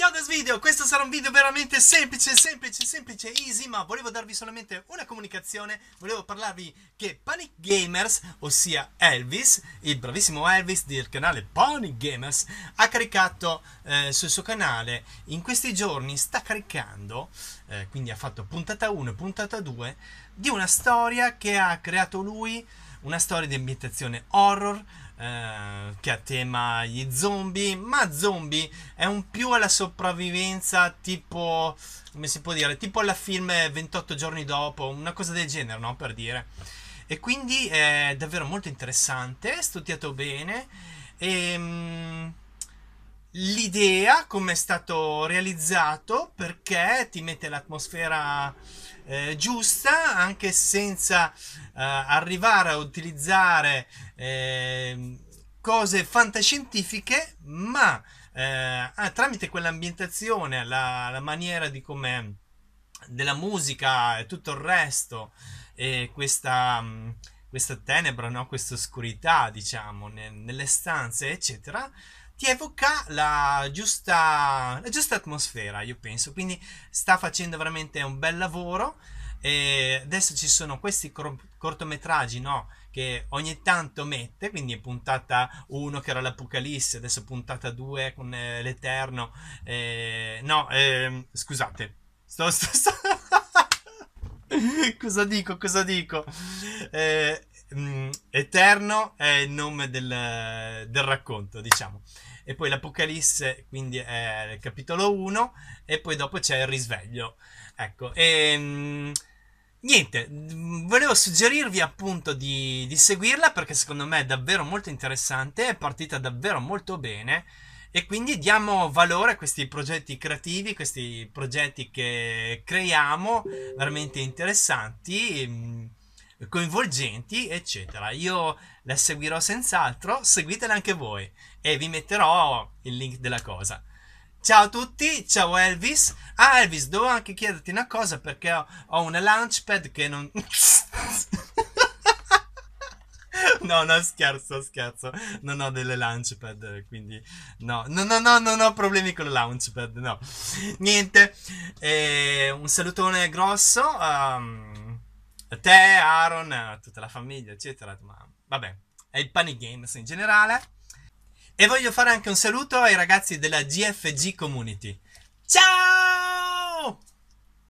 Ciao da Svideo, questo sarà un video veramente semplice, semplice, semplice, easy, ma volevo darvi solamente una comunicazione, volevo parlarvi che Panic Gamers, ossia Elvis, il bravissimo Elvis del canale Panic Gamers, ha caricato eh, sul suo canale, in questi giorni sta caricando, eh, quindi ha fatto puntata 1 e puntata 2, di una storia che ha creato lui, una storia di ambientazione horror, eh, che ha tema gli zombie, ma zombie è un più alla sopravvivenza tipo, come si può dire, tipo alla film 28 giorni dopo, una cosa del genere, no? Per dire. E quindi è davvero molto interessante, studiato bene e ehm, l'idea, come è stato realizzato, perché ti mette l'atmosfera eh, giusta, anche senza eh, arrivare a utilizzare eh, cose fantascientifiche, ma ah, tramite quell'ambientazione, la, la maniera di come della musica e tutto il resto, e questa... questa tenebra, no? questa oscurità, diciamo, ne, nelle stanze, eccetera, ti evoca la giusta, la giusta atmosfera, io penso. Quindi sta facendo veramente un bel lavoro. E adesso ci sono questi cortometraggi no, che ogni tanto mette, quindi puntata 1 che era l'Apocalisse, adesso puntata 2 con eh, l'Eterno. Eh, no, eh, scusate, sto, sto, sto... cosa dico, cosa dico? Eh, Mm, eterno è il nome del, del racconto, diciamo. E poi l'Apocalisse, quindi è il capitolo 1, e poi dopo c'è il risveglio. Ecco, e... Ehm, niente, mm, volevo suggerirvi appunto di, di, seguirla perché secondo me è davvero molto interessante, è partita davvero molto bene e quindi diamo valore a questi progetti creativi, questi progetti che creiamo, veramente interessanti. Mm, coinvolgenti, eccetera. Io la seguirò senz'altro, seguitela anche voi e vi metterò il link della cosa. Ciao a tutti, ciao Elvis. Ah Elvis, devo anche chiederti una cosa perché ho, ho una launchpad che non... no, no, scherzo, scherzo. Non ho delle launchpad, quindi no, no, no, no, non ho problemi con le launchpad, no. Niente, e eh, un salutone grosso. Um te, Aaron, tutta la famiglia, eccetera. Ma vabbè, è il Panic Games in generale. E voglio fare anche un saluto ai ragazzi della GFG Community. Ciao!